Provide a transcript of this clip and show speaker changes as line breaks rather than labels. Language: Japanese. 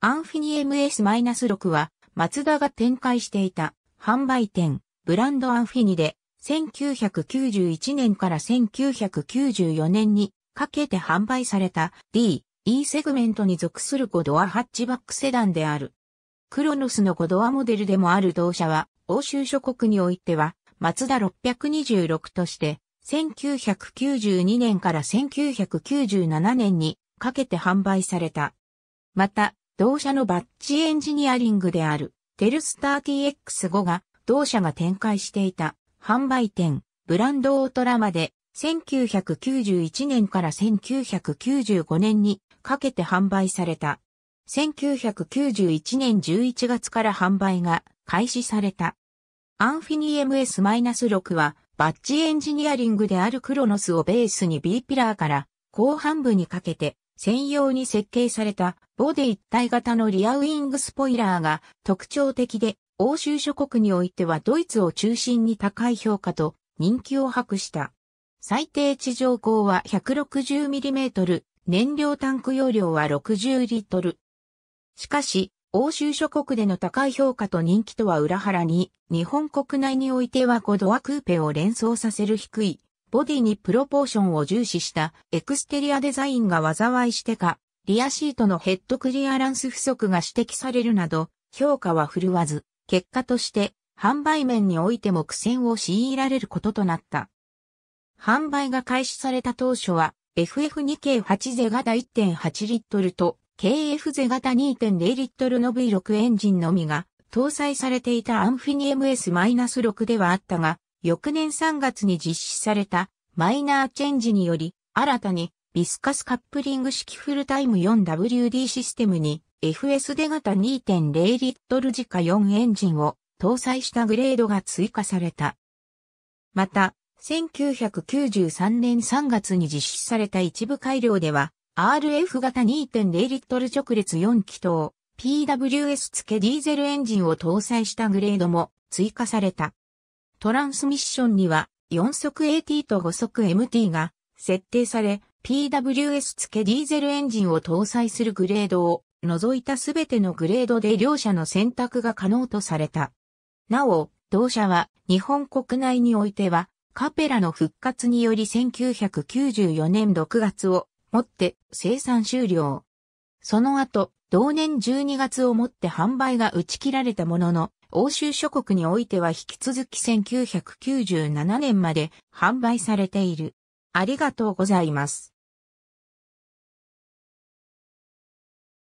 アンフィニ MS-6 は、マツダが展開していた販売店、ブランドアンフィニで、1991年から1994年にかけて販売された D、E セグメントに属する5ドアハッチバックセダンである。クロノスの5ドアモデルでもある同社は、欧州諸国においては、マツダ626として、1992年から1997年にかけて販売された。また、同社のバッチエンジニアリングである、テルスター TX5 が、同社が展開していた、販売店、ブランドオートラまで、1991年から1995年にかけて販売された。1991年11月から販売が開始された。アンフィニ MS-6 はバッチエンジニアリングであるクロノスをベースに B ピラーから後半部にかけて専用に設計されたボデ一体型のリアウィングスポイラーが特徴的で欧州諸国においてはドイツを中心に高い評価と人気を博した。最低地上高は 160mm、燃料タンク容量は60リットル。しかし、欧州諸国での高い評価と人気とは裏腹に、日本国内においては5ドアクーペを連想させる低いボディにプロポーションを重視したエクステリアデザインが災いしてか、リアシートのヘッドクリアランス不足が指摘されるなど、評価は振るわず、結果として販売面においても苦戦を強いられることとなった。販売が開始された当初は、FF2 系8ゼ型1.8リットルと KF ゼ型2.0リットルの V6 エンジンのみが搭載されていたアンフィニ MS-6 ではあったが、翌年3月に実施されたマイナーチェンジにより、新たにビスカスカップリング式フルタイム 4WD システムに FS d 型2.0リットル時価4エンジンを搭載したグレードが追加された。また、1993年3月に実施された一部改良では、RF 型2.0リットル直列4気筒、PWS 付けディーゼルエンジンを搭載したグレードも追加された。トランスミッションには4速 AT と5速 MT が設定され、PWS 付けディーゼルエンジンを搭載するグレードを除いたすべてのグレードで両社の選択が可能とされた。なお、同社は日本国内においてはカペラの復活により1994年6月をもって生産終了。その後、同年12月をもって販売が打ち切られたものの、欧州諸国においては引き続き1997年まで販売されている。ありがとうございます。